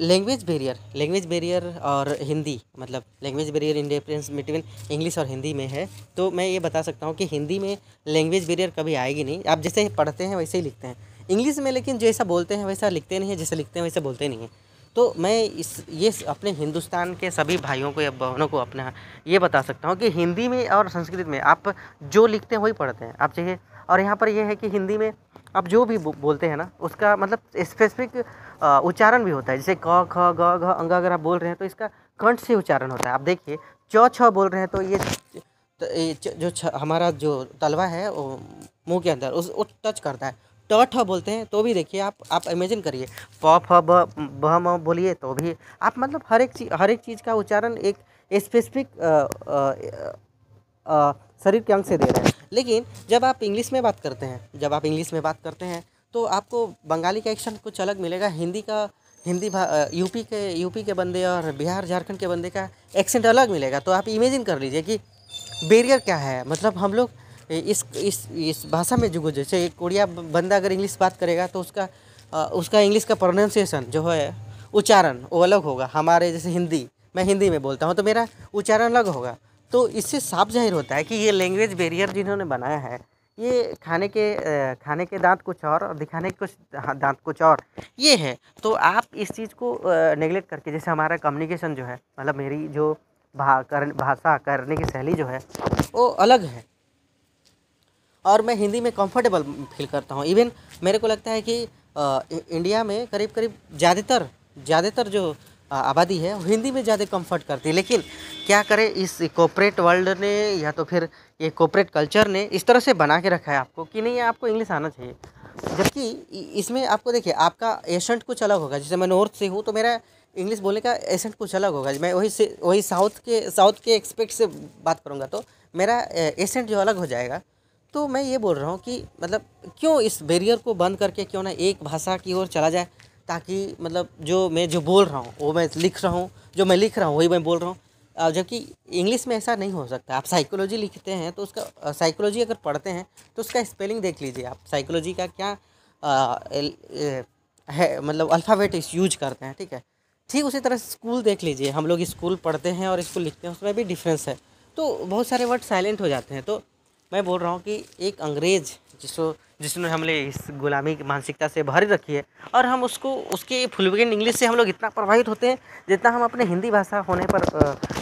language barrier language barrier और हिंदी मतलब language barrier in difference between English और हिंदी में है तो मैं ये बता सकता हूँ कि हिंदी में लैंग्वेज बैरियर कभी आएगी नहीं आप जैसे पढ़ते हैं वैसे ही लिखते हैं इंग्लिश में लेकिन जैसा बोलते हैं वैसा लिखते नहीं है जैसे लिखते हैं वैसे बोलते नहीं हैं तो मैं इस ये अपने हिंदुस्तान के सभी भाइयों को या बहनों को अपना ये बता सकता हूँ कि हिंदी में और संस्कृत में आप जो लिखते हैं वही पढ़ते हैं आप चाहिए और यहाँ पर यह है कि हिंदी में आप जो भी बोलते हैं ना उसका मतलब स्पेसिफिक उच्चारण भी होता है जैसे क ख ग घ अंग अगर आप बोल रहे हैं तो इसका कंठ से उच्चारण होता है आप देखिए च छ बोल रहे हैं तो ये तो ये जो छ हमारा जो तलवा है वो मुंह के अंदर उस वो टच करता है ट ठ बोलते हैं तो भी देखिए आप आप इमेजिन करिए प फ ब ब म बोलिए तो भी आप मतलब हर एक चीज हर एक चीज़ का उच्चारण एक स्पेसिफिक शरीर के अंग से दे रहे हैं लेकिन जब आप इंग्लिश में बात करते हैं जब आप इंग्लिश में बात करते हैं तो आपको बंगाली का एक्शन कुछ अलग मिलेगा हिंदी का हिंदी यूपी के यूपी के बंदे और बिहार झारखंड के बंदे का एक्सेंट अलग मिलेगा तो आप इमेजिन कर लीजिए कि बेरियर क्या है मतलब हम लोग इस इस इस भाषा में जुगो जैसे कोरिया बंदा अगर इंग्लिश बात करेगा तो उसका उसका इंग्लिश का प्रोनाउंसिएशन जो है उच्चारण वो अलग होगा हमारे जैसे हिंदी मैं हिंदी में बोलता हूँ तो मेरा उच्चारण अलग होगा तो इससे साफ जाहिर होता है कि ये लैंग्वेज बैरियर जिन्होंने बनाया है ये खाने के खाने के दांत कुछ और और दिखाने के कुछ दांत कुछ और ये है तो आप इस चीज़ को नेगलेक्ट करके जैसे हमारा कम्युनिकेशन जो है मतलब मेरी जो भा कर भाषा करने की शैली जो है वो अलग है और मैं हिंदी में कंफर्टेबल फील करता हूँ इवन मेरे को लगता है कि आ, इंडिया में करीब करीब ज़्यादातर ज़्यादातर जो आबादी है हिंदी में ज़्यादा कंफर्ट करती है लेकिन क्या करें इस कॉपरेट वर्ल्ड ने या तो फिर ये कॉपरेट कल्चर ने इस तरह से बना के रखा है आपको कि नहीं आपको इंग्लिश आना चाहिए जबकि इसमें आपको देखिए आपका एसेंट कुछ अलग होगा जैसे मैं नॉर्थ से हूँ तो मेरा इंग्लिश बोलने का एसेंट कुछ अलग होगा मैं वही से वही साउथ के साउथ के एक्सपेक्ट से बात करूँगा तो मेरा एसेंट जो अलग हो जाएगा तो मैं ये बोल रहा हूँ कि मतलब क्यों इस बैरियर को बंद करके क्यों ना एक भाषा की ओर चला जाए ताकि मतलब जो मैं जो बोल रहा हूँ वो मैं लिख रहा हूँ जो मैं लिख रहा हूँ वही मैं बोल रहा हूँ जबकि इंग्लिश में ऐसा नहीं हो सकता आप साइकोलॉजी लिखते हैं तो उसका साइकोलॉजी अगर पढ़ते हैं तो उसका स्पेलिंग देख लीजिए आप साइकोलॉजी का क्या आ, एल, ए, है मतलब अल्फ़ाबेट यूज करते हैं ठीक है ठीक उसी तरह स्कूल देख लीजिए हम लोग स्कूल पढ़ते हैं और स्कूल लिखते हैं उसमें भी डिफरेंस है तो बहुत सारे वर्ड साइलेंट हो जाते हैं तो मैं बोल रहा हूँ कि एक अंग्रेज़ जिसको जिसने हमने इस गुलामी की मानसिकता से भरी रखी है और हम उसको उसके फ्लुएंट इंग्लिश से हम लोग इतना प्रभावित होते हैं जितना हम अपने हिंदी भाषा होने पर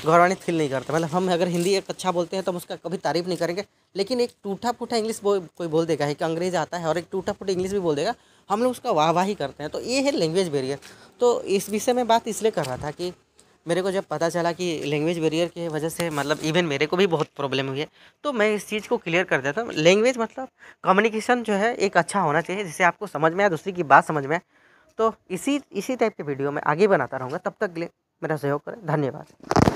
गौरवान्वित फील नहीं करते मतलब हम अगर हिंदी एक अच्छा बोलते हैं तो हम उसका कभी तारीफ नहीं करेंगे लेकिन एक टूटा फूटा इंग्लिश बो, कोई बोल देगा एक अंग्रेज आता है और एक टूटा फूटा इंग्लिश भी बोल देगा हम लोग उसका वाह वाह ही करते हैं तो ये है लैंग्वेज बेरियर तो इस विषय में बात इसलिए कर रहा था कि मेरे को जब पता चला कि लैंग्वेज बैरियर की वजह से मतलब इवन मेरे को भी बहुत प्रॉब्लम हुई है तो मैं इस चीज़ को क्लियर कर देता हूँ लैंग्वेज मतलब कम्युनिकेशन जो है एक अच्छा होना चाहिए जिससे आपको समझ में आए दूसरी की बात समझ में आए तो इसी इसी टाइप के वीडियो मैं आगे बनाता रहूँगा तब तक लिए मेरा सहयोग करें धन्यवाद